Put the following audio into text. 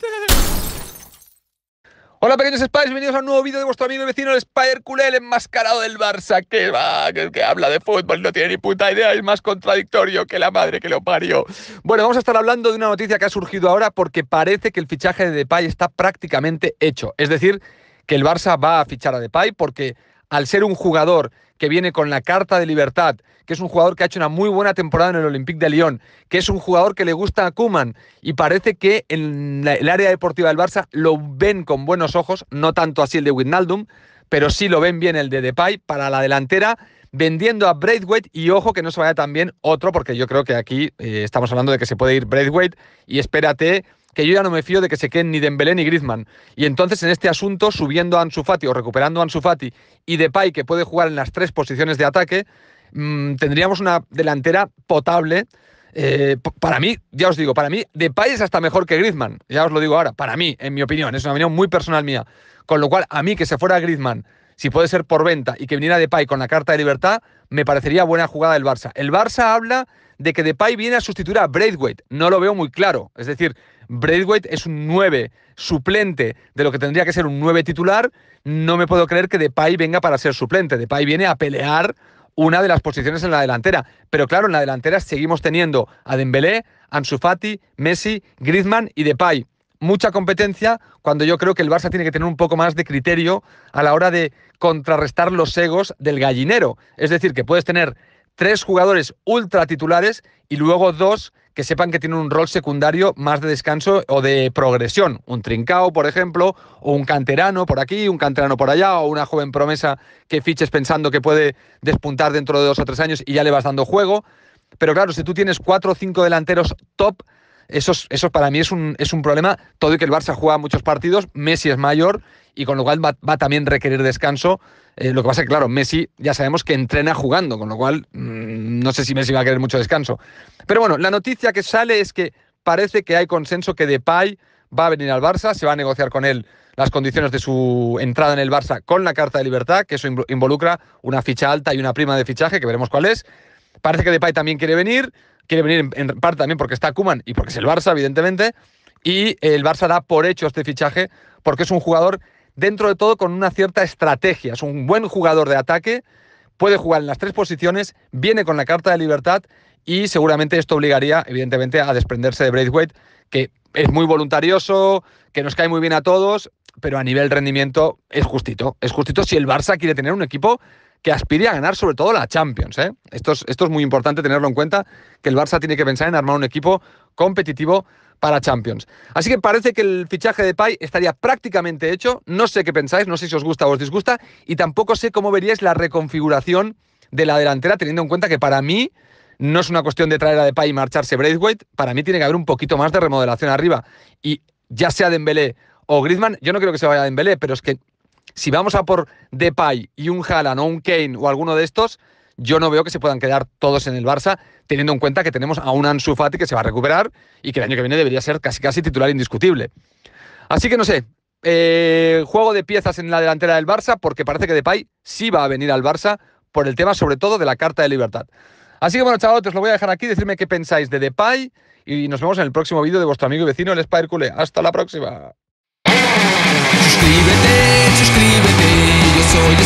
Hola pequeños Spiders, bienvenidos a un nuevo vídeo de vuestro amigo y vecino el spider Culé, el enmascarado del Barça, que va, que, que, habla de fútbol, no tiene ni puta idea, es más contradictorio que la madre que lo parió. Bueno, vamos a estar hablando de una noticia que ha surgido ahora porque parece que el fichaje de Depay está prácticamente hecho, es decir, que el Barça va a fichar a Depay porque al ser un jugador que viene con la carta de libertad, que es un jugador que ha hecho una muy buena temporada en el Olympique de Lyon, que es un jugador que le gusta a Kuman y parece que en el área deportiva del Barça lo ven con buenos ojos, no tanto así el de Wijnaldum, pero sí lo ven bien el de Depay para la delantera, vendiendo a Braithwaite y ojo que no se vaya también otro, porque yo creo que aquí eh, estamos hablando de que se puede ir Braithwaite y espérate que yo ya no me fío de que se queden ni Dembélé ni Griezmann. Y entonces en este asunto, subiendo a Ansu Fati o recuperando a Ansu Fati y Depay, que puede jugar en las tres posiciones de ataque, mm, tendríamos una delantera potable. Eh, para mí, ya os digo, para mí Depay es hasta mejor que Griezmann. Ya os lo digo ahora, para mí, en mi opinión, es una opinión muy personal mía. Con lo cual, a mí que se fuera Griezmann si puede ser por venta y que viniera Depay con la carta de libertad, me parecería buena jugada del Barça. El Barça habla de que Depay viene a sustituir a Braithwaite. No lo veo muy claro. Es decir, Braithwaite es un 9 suplente de lo que tendría que ser un 9 titular. No me puedo creer que Depay venga para ser suplente. Depay viene a pelear una de las posiciones en la delantera. Pero claro, en la delantera seguimos teniendo a Dembélé, Ansu Fati, Messi, Griezmann y Depay mucha competencia cuando yo creo que el Barça tiene que tener un poco más de criterio a la hora de contrarrestar los egos del gallinero. Es decir, que puedes tener tres jugadores ultra titulares y luego dos que sepan que tienen un rol secundario más de descanso o de progresión. Un trincao, por ejemplo, o un canterano por aquí, un canterano por allá, o una joven promesa que fiches pensando que puede despuntar dentro de dos o tres años y ya le vas dando juego. Pero claro, si tú tienes cuatro o cinco delanteros top, eso, para mí es un, problema, todo y que el Barça juega muchos partidos, Messi es mayor y con lo cual va, a también requerir descanso. Eh, lo que pasa es que, claro, Messi ya sabemos que entrena jugando, con lo cual mm, no sé si Messi va a querer mucho descanso. Pero bueno, la noticia que sale es que parece que hay consenso que Depay va a venir al Barça, se va a negociar con él las condiciones de su entrada en el Barça con la carta de libertad, que eso involucra una ficha alta y una prima de fichaje, que veremos cuál es. Parece que Depay también quiere venir quiere venir en, parte también porque está Kuman y porque es el Barça, evidentemente. Y el Barça da por hecho este fichaje porque es un jugador, dentro de todo, con una cierta estrategia. Es un buen jugador de ataque, puede jugar en las tres posiciones, viene con la carta de libertad y seguramente esto obligaría, evidentemente, a desprenderse de Braithwaite, que es muy voluntarioso, que nos cae muy bien a todos, pero a nivel rendimiento es justito. Es justito si el Barça quiere tener un equipo que aspire a ganar sobre todo la Champions. ¿eh? Esto, es, esto es muy importante tenerlo en cuenta, que el Barça tiene que pensar en armar un equipo competitivo para Champions. Así que parece que el fichaje de Pay estaría prácticamente hecho. No sé qué pensáis, no sé si os gusta o os disgusta, y tampoco sé cómo veríais la reconfiguración de la delantera, teniendo en cuenta que para mí no es una cuestión de traer a de Pay y marcharse Braithwaite. Para mí tiene que haber un poquito más de remodelación arriba. Y ya sea Dembélé o Griezmann, yo no creo que se vaya Dembélé, pero es que si vamos a por Depay y un Haaland o un Kane o alguno de estos, yo no veo que se puedan quedar todos en el Barça, teniendo en cuenta que tenemos a un Ansu Fati que se va a recuperar y que el año que viene debería ser casi casi titular indiscutible. Así que no sé, eh, juego de piezas en la delantera del Barça porque parece que Depay sí va a venir al Barça por el tema sobre todo de la Carta de Libertad. Así que bueno, chavales, os lo voy a dejar aquí, decirme qué pensáis de Depay y nos vemos en el próximo vídeo de vuestro amigo y vecino, el Spider Cule. Hasta la próxima. слышишь клеветы ее соль